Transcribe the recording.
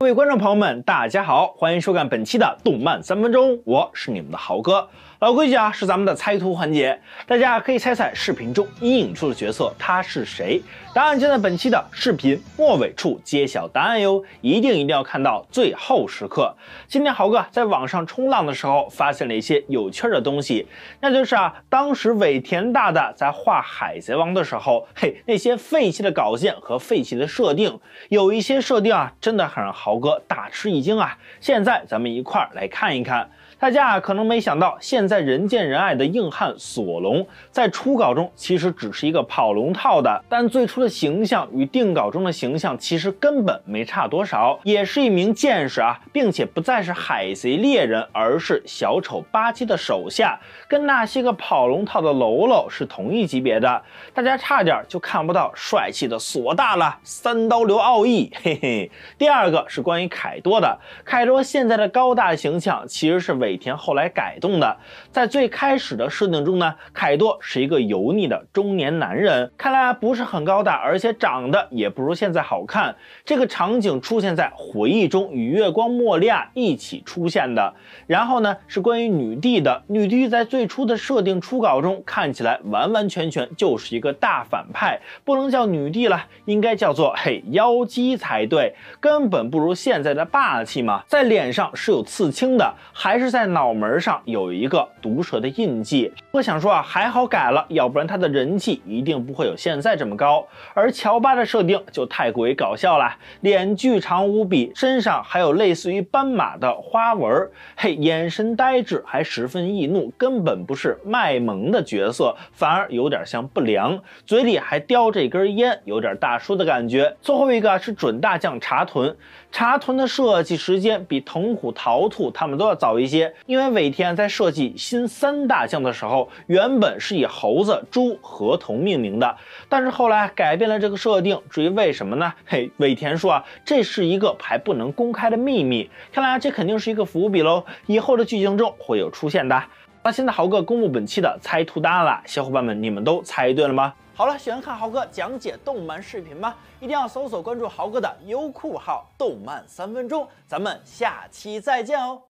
各位观众朋友们，大家好，欢迎收看本期的动漫三分钟，我是你们的豪哥。老规矩啊，是咱们的猜图环节，大家可以猜猜视频中阴影处的角色他是谁。答案将在本期的视频末尾处揭晓答案哟，一定一定要看到最后时刻。今天豪哥在网上冲浪的时候，发现了一些有趣的东西，那就是啊，当时尾田大大在画《海贼王》的时候，嘿，那些废弃的稿件和废弃的设定，有一些设定啊，真的很好。豪哥大吃一惊啊！现在咱们一块儿来看一看，大家啊可能没想到，现在人见人爱的硬汉索隆，在初稿中其实只是一个跑龙套的，但最初的形象与定稿中的形象其实根本没差多少，也是一名剑士啊，并且不再是海贼猎人，而是小丑巴基的手下，跟那些个跑龙套的喽喽是同一级别的。大家差点就看不到帅气的索大了，三刀流奥义，嘿嘿。第二个是。是关于凯多的。凯多现在的高大形象其实是尾田后来改动的。在最开始的设定中呢，凯多是一个油腻的中年男人，看来啊不是很高大，而且长得也不如现在好看。这个场景出现在回忆中与月光莫利亚一起出现的。然后呢是关于女帝的。女帝在最初的设定初稿中看起来完完全全就是一个大反派，不能叫女帝了，应该叫做嘿妖姬才对，根本不如。现在的霸气吗？在脸上是有刺青的，还是在脑门上有一个毒蛇的印记。我想说啊，还好改了，要不然他的人气一定不会有现在这么高。而乔巴的设定就太过于搞笑了，脸巨长无比，身上还有类似于斑马的花纹，嘿，眼神呆滞，还十分易怒，根本不是卖萌的角色，反而有点像不良，嘴里还叼着一根烟，有点大叔的感觉。最后一个是准大将茶豚。茶豚的设计时间比藤虎、桃兔他们都要早一些，因为尾田在设计新三大将的时候，原本是以猴子、猪、河童命名的，但是后来改变了这个设定。至于为什么呢？嘿，尾田说啊，这是一个还不能公开的秘密。看来这肯定是一个伏笔喽，以后的剧情中会有出现的。那现在豪哥公布本期的猜图答案了，小伙伴们你们都猜对了吗？好了，喜欢看豪哥讲解动漫视频吗？一定要搜索关注豪哥的优酷号“动漫三分钟”，咱们下期再见哦。